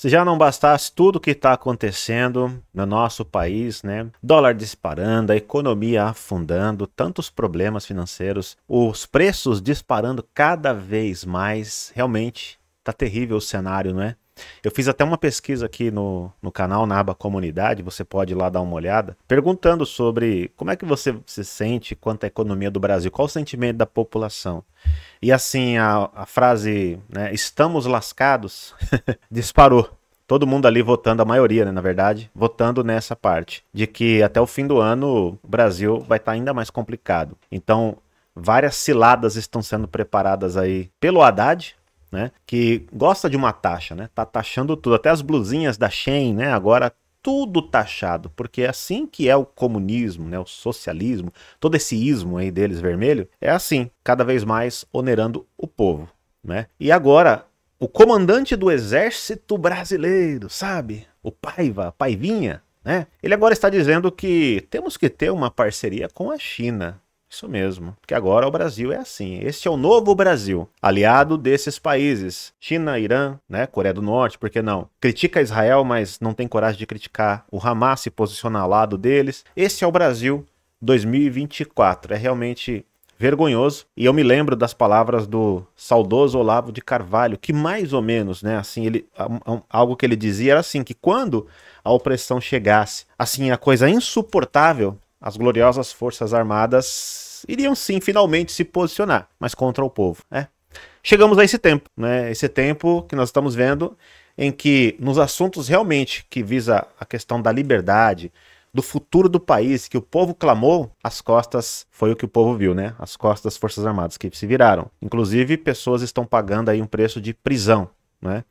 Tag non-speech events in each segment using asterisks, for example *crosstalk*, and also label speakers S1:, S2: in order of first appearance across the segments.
S1: Se já não bastasse tudo o que está acontecendo no nosso país, né? Dólar disparando, a economia afundando, tantos problemas financeiros, os preços disparando cada vez mais, realmente tá terrível o cenário, não é? Eu fiz até uma pesquisa aqui no, no canal, na aba comunidade, você pode ir lá dar uma olhada, perguntando sobre como é que você se sente quanto à economia do Brasil, qual o sentimento da população. E assim, a, a frase, né, estamos lascados, *laughs* disparou todo mundo ali votando, a maioria, né, na verdade, votando nessa parte, de que até o fim do ano o Brasil vai estar tá ainda mais complicado. Então, várias ciladas estão sendo preparadas aí pelo Haddad, né? Que gosta de uma taxa, né? Tá taxando tudo, até as blusinhas da Shein, né? Agora tudo taxado, porque é assim que é o comunismo, né? O socialismo, todo esse ismo aí deles vermelho, é assim, cada vez mais onerando o povo, né? E agora o comandante do exército brasileiro, sabe? O Paiva, Paivinha, né? Ele agora está dizendo que temos que ter uma parceria com a China isso mesmo, porque agora o Brasil é assim. Este é o novo Brasil, aliado desses países, China, Irã, né, Coreia do Norte, por que não? Critica Israel, mas não tem coragem de criticar. O Hamas se posicionar ao lado deles. Esse é o Brasil 2024. É realmente vergonhoso. E eu me lembro das palavras do saudoso Olavo de Carvalho, que mais ou menos, né, assim, ele algo que ele dizia era assim que quando a opressão chegasse, assim, a coisa insuportável, as gloriosas Forças Armadas iriam sim finalmente se posicionar, mas contra o povo. Né? Chegamos a esse tempo, né? esse tempo que nós estamos vendo em que nos assuntos realmente que visa a questão da liberdade, do futuro do país que o povo clamou, as costas foi o que o povo viu, né? As costas das Forças Armadas que se viraram. Inclusive, pessoas estão pagando aí um preço de prisão, né?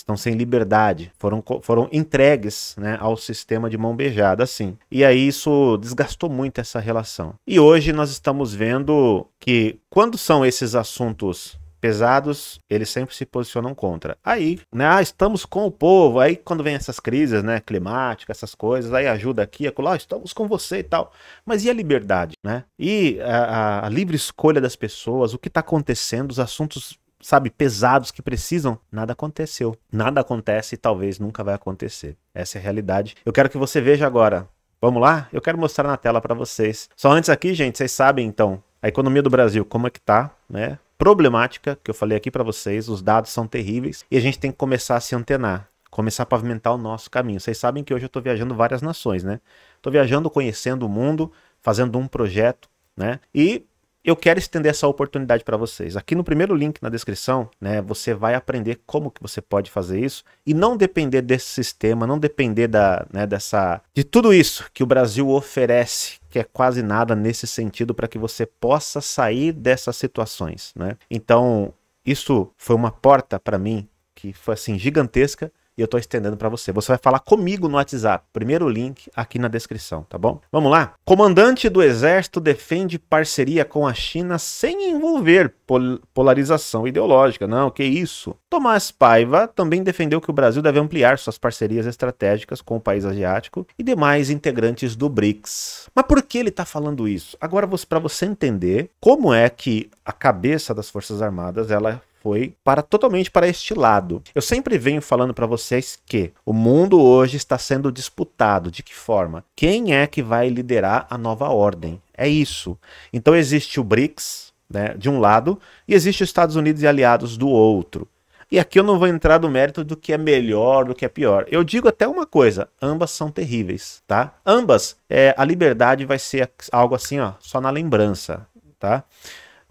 S1: estão sem liberdade, foram, foram entregues né, ao sistema de mão beijada, assim. E aí isso desgastou muito essa relação. E hoje nós estamos vendo que quando são esses assuntos pesados, eles sempre se posicionam contra. Aí, né, ah, estamos com o povo, aí quando vem essas crises, né, climáticas, essas coisas, aí ajuda aqui, acolá, ah, estamos com você e tal. Mas e a liberdade, né? E a, a, a livre escolha das pessoas, o que está acontecendo, os assuntos sabe, pesados que precisam, nada aconteceu. Nada acontece e talvez nunca vai acontecer. Essa é a realidade. Eu quero que você veja agora. Vamos lá? Eu quero mostrar na tela para vocês. Só antes aqui, gente, vocês sabem então a economia do Brasil, como é que tá, né? Problemática que eu falei aqui para vocês, os dados são terríveis e a gente tem que começar a se antenar, começar a pavimentar o nosso caminho. Vocês sabem que hoje eu estou viajando várias nações, né? Estou viajando, conhecendo o mundo, fazendo um projeto, né? E eu quero estender essa oportunidade para vocês. Aqui no primeiro link na descrição, né, você vai aprender como que você pode fazer isso e não depender desse sistema, não depender da, né, dessa, de tudo isso que o Brasil oferece, que é quase nada nesse sentido para que você possa sair dessas situações, né? Então, isso foi uma porta para mim que foi assim gigantesca e eu estou estendendo para você. Você vai falar comigo no WhatsApp. Primeiro link aqui na descrição, tá bom? Vamos lá? Comandante do Exército defende parceria com a China sem envolver pol polarização ideológica. Não, que isso. Tomás Paiva também defendeu que o Brasil deve ampliar suas parcerias estratégicas com o país asiático e demais integrantes do BRICS. Mas por que ele está falando isso? Agora, para você entender como é que a cabeça das Forças Armadas ela foi para totalmente para este lado. Eu sempre venho falando para vocês que o mundo hoje está sendo disputado. De que forma? Quem é que vai liderar a nova ordem? É isso. Então existe o BRICS, né, de um lado, e existe os Estados Unidos e aliados do outro. E aqui eu não vou entrar no mérito do que é melhor, do que é pior. Eu digo até uma coisa: ambas são terríveis, tá? Ambas, é, a liberdade vai ser algo assim, ó, só na lembrança, tá?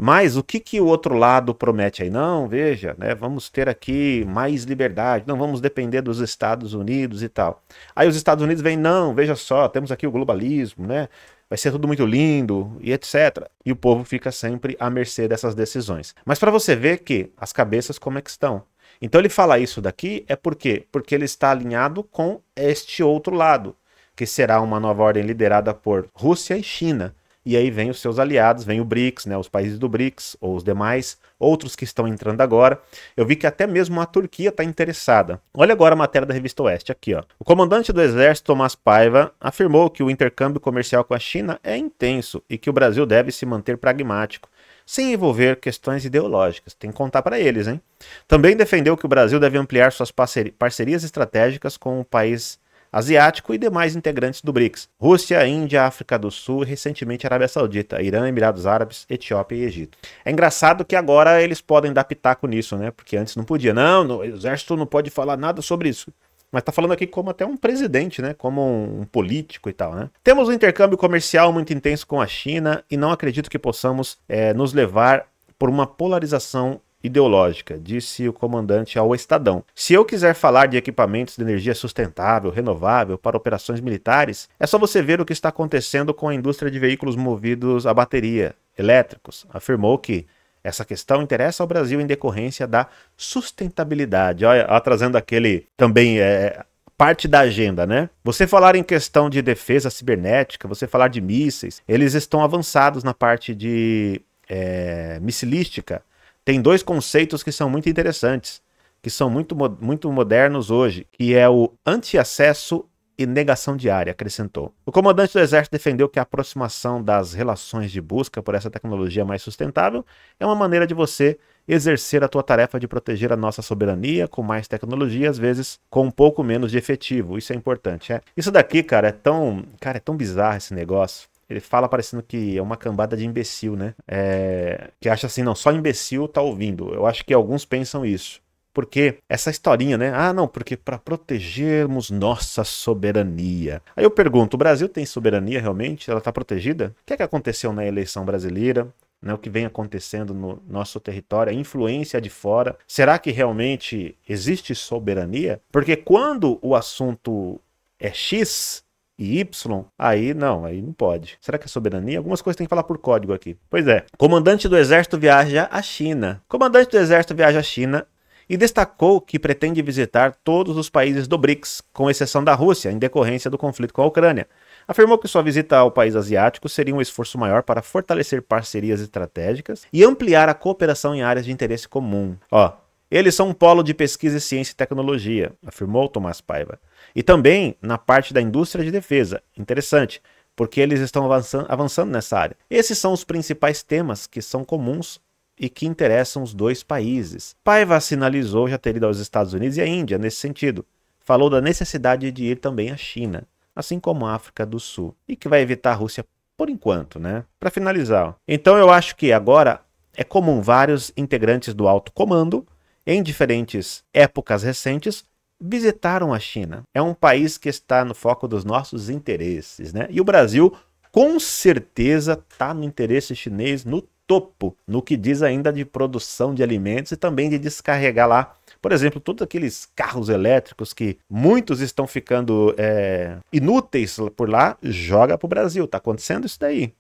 S1: Mas o que, que o outro lado promete aí? Não, veja, né, vamos ter aqui mais liberdade, não vamos depender dos Estados Unidos e tal. Aí os Estados Unidos vêm, não, veja só, temos aqui o globalismo, né? Vai ser tudo muito lindo e etc. E o povo fica sempre à mercê dessas decisões. Mas para você ver que as cabeças como é que estão. Então ele fala isso daqui é por quê? Porque ele está alinhado com este outro lado, que será uma nova ordem liderada por Rússia e China e aí vem os seus aliados, vem o BRICS, né, os países do BRICS ou os demais, outros que estão entrando agora. Eu vi que até mesmo a Turquia está interessada. Olha agora a matéria da revista Oeste aqui, ó. O comandante do exército Tomás Paiva afirmou que o intercâmbio comercial com a China é intenso e que o Brasil deve se manter pragmático sem envolver questões ideológicas. Tem que contar para eles, hein? Também defendeu que o Brasil deve ampliar suas parcerias estratégicas com o país asiático e demais integrantes do BRICS: Rússia, Índia, África do Sul e recentemente Arábia Saudita, Irã, Emirados Árabes, Etiópia e Egito. É engraçado que agora eles podem dar pitaco nisso, né? Porque antes não podia. Não, o exército não pode falar nada sobre isso. Mas tá falando aqui como até um presidente, né? Como um, um, político e tal, né? Temos um intercâmbio comercial muito intenso com a China e não acredito que possamos é, nos levar por uma polarização ideológica, disse o comandante ao Estadão. Se eu quiser falar de equipamentos de energia sustentável, renovável para operações militares, é só você ver o que está acontecendo com a indústria de veículos movidos a bateria, elétricos. Afirmou que essa questão interessa ao Brasil em decorrência da sustentabilidade. Olha, trazendo aquele também é, parte da agenda, né? Você falar em questão de defesa cibernética, você falar de mísseis, eles estão avançados na parte de é, missilística tem dois conceitos que são muito interessantes, que são muito, muito modernos hoje, que é o antiacesso e negação diária, acrescentou. O comandante do Exército defendeu que a aproximação das relações de busca por essa tecnologia mais sustentável é uma maneira de você exercer a tua tarefa de proteger a nossa soberania com mais tecnologia, às vezes com um pouco menos de efetivo. Isso é importante, é. Isso daqui, cara, é tão, cara, é tão bizarro esse negócio ele fala parecendo que é uma cambada de imbecil, né? É, que acha assim, não, só imbecil tá ouvindo. Eu acho que alguns pensam isso. Porque essa historinha, né? Ah, não, porque para protegermos nossa soberania. Aí eu pergunto, o Brasil tem soberania realmente? Ela está protegida? O que é que aconteceu na eleição brasileira? Né, o que vem acontecendo no nosso território, a influência de fora. Será que realmente existe soberania? Porque quando o assunto é X, e Y, aí não, aí não pode. Será que é soberania? Algumas coisas tem que falar por código aqui. Pois é. Comandante do Exército viaja à China. Comandante do Exército viaja à China e destacou que pretende visitar todos os países do BRICS, com exceção da Rússia, em decorrência do conflito com a Ucrânia. Afirmou que sua visita ao país asiático seria um esforço maior para fortalecer parcerias estratégicas e ampliar a cooperação em áreas de interesse comum. Ó, eles são um polo de pesquisa em ciência e tecnologia, afirmou Tomás Paiva. E também na parte da indústria de defesa. Interessante, porque eles estão avançando, avançando nessa área. Esses são os principais temas que são comuns e que interessam os dois países. Paiva sinalizou já ter ido aos Estados Unidos e à Índia nesse sentido. Falou da necessidade de ir também à China, assim como à África do Sul, e que vai evitar a Rússia por enquanto, né? Para finalizar, então eu acho que agora é comum vários integrantes do alto comando em diferentes épocas recentes, visitaram a China. É um país que está no foco dos nossos interesses, né? E o Brasil, com certeza, está no interesse chinês no topo, no que diz ainda de produção de alimentos e também de descarregar lá por exemplo, todos aqueles carros elétricos que muitos estão ficando é, inúteis por lá, joga para o Brasil. Está acontecendo isso daí.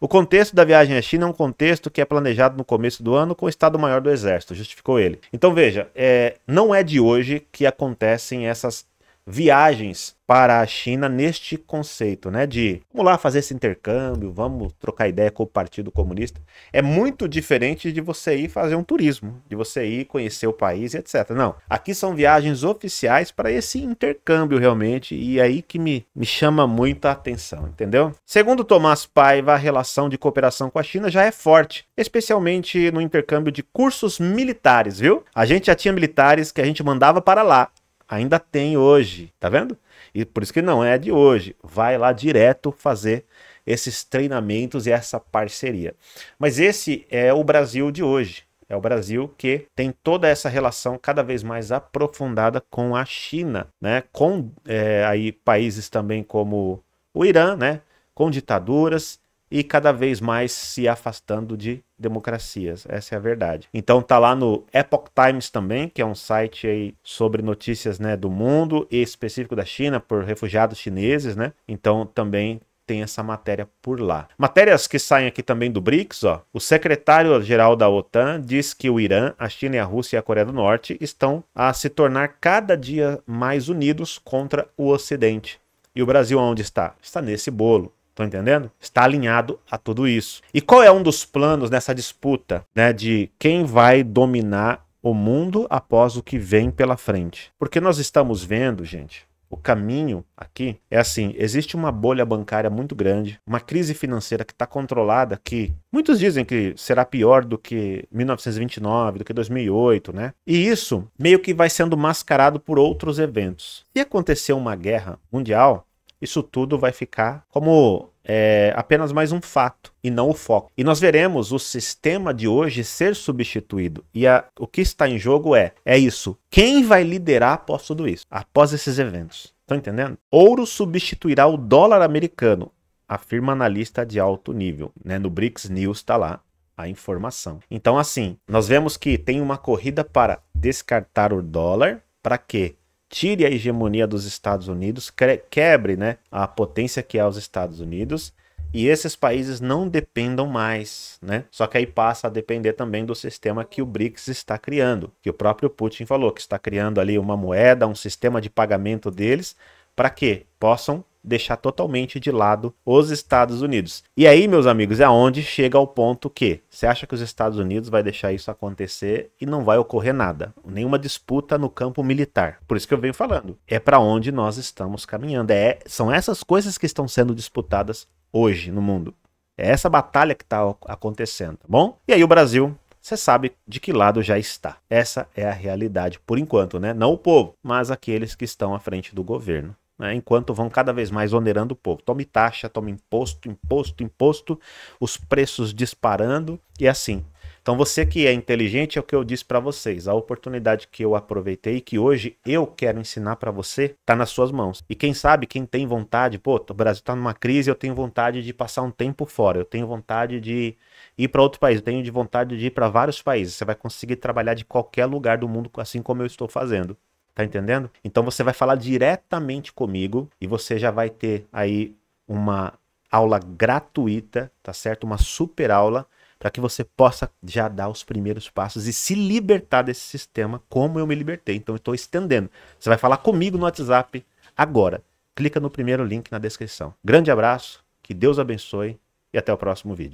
S1: O contexto da viagem à China é um contexto que é planejado no começo do ano com o Estado-Maior do Exército, justificou ele. Então veja, é, não é de hoje que acontecem essas viagens para a China neste conceito, né? De vamos lá fazer esse intercâmbio, vamos trocar ideia com o Partido Comunista. É muito diferente de você ir fazer um turismo, de você ir conhecer o país e etc. Não, aqui são viagens oficiais para esse intercâmbio realmente, e aí que me, me chama muita atenção, entendeu? Segundo Tomás Paiva, a relação de cooperação com a China já é forte, especialmente no intercâmbio de cursos militares, viu? A gente já tinha militares que a gente mandava para lá Ainda tem hoje, tá vendo? E por isso que não é de hoje. Vai lá direto fazer esses treinamentos e essa parceria. Mas esse é o Brasil de hoje. É o Brasil que tem toda essa relação cada vez mais aprofundada com a China, né? Com é, aí países também como o Irã, né? Com ditaduras e cada vez mais se afastando de democracias. Essa é a verdade. Então tá lá no Epoch Times também, que é um site aí sobre notícias, né, do mundo e específico da China por refugiados chineses, né? Então também tem essa matéria por lá. Matérias que saem aqui também do BRICS, ó. O secretário-geral da OTAN diz que o Irã, a China, e a Rússia e a Coreia do Norte estão a se tornar cada dia mais unidos contra o Ocidente. E o Brasil onde está? Está nesse bolo. Estão entendendo? Está alinhado a tudo isso. E qual é um dos planos nessa disputa, né, de quem vai dominar o mundo após o que vem pela frente? Porque nós estamos vendo, gente, o caminho aqui é assim: existe uma bolha bancária muito grande, uma crise financeira que está controlada, que muitos dizem que será pior do que 1929, do que 2008, né? E isso meio que vai sendo mascarado por outros eventos. E aconteceu uma guerra mundial isso tudo vai ficar como é, apenas mais um fato e não o foco. E nós veremos o sistema de hoje ser substituído. E a, o que está em jogo é, é isso. Quem vai liderar após tudo isso? Após esses eventos. Estão entendendo? Ouro substituirá o dólar americano, afirma analista de alto nível. Né? No BRICS News está lá a informação. Então, assim, nós vemos que tem uma corrida para descartar o dólar para quê? tire a hegemonia dos Estados Unidos, quebre né, a potência que é os Estados Unidos e esses países não dependam mais, né? Só que aí passa a depender também do sistema que o BRICS está criando, que o próprio Putin falou que está criando ali uma moeda, um sistema de pagamento deles para que possam deixar totalmente de lado os Estados Unidos. E aí, meus amigos, é onde chega o ponto que você acha que os Estados Unidos vai deixar isso acontecer e não vai ocorrer nada, nenhuma disputa no campo militar. Por isso que eu venho falando, é para onde nós estamos caminhando. É, são essas coisas que estão sendo disputadas hoje no mundo. É essa batalha que está acontecendo, tá bom? E aí o Brasil você sabe de que lado já está. Essa é a realidade por enquanto, né? Não o povo, mas aqueles que estão à frente do governo né, enquanto vão cada vez mais onerando o povo. Tome taxa, tome imposto, imposto, imposto, os preços disparando e assim. Então você que é inteligente é o que eu disse para vocês. A oportunidade que eu aproveitei que hoje eu quero ensinar para você está nas suas mãos. E quem sabe, quem tem vontade, pô, o Brasil está numa crise, eu tenho vontade de passar um tempo fora, eu tenho vontade de ir para outro país, eu tenho de vontade de ir para vários países. Você vai conseguir trabalhar de qualquer lugar do mundo assim como eu estou fazendo. Tá entendendo? Então você vai falar diretamente comigo e você já vai ter aí uma aula gratuita, tá certo? Uma super aula para que você possa já dar os primeiros passos e se libertar desse sistema, como eu me libertei. Então eu estou estendendo. Você vai falar comigo no WhatsApp agora. Clica no primeiro link na descrição. Grande abraço, que Deus abençoe e até o próximo vídeo.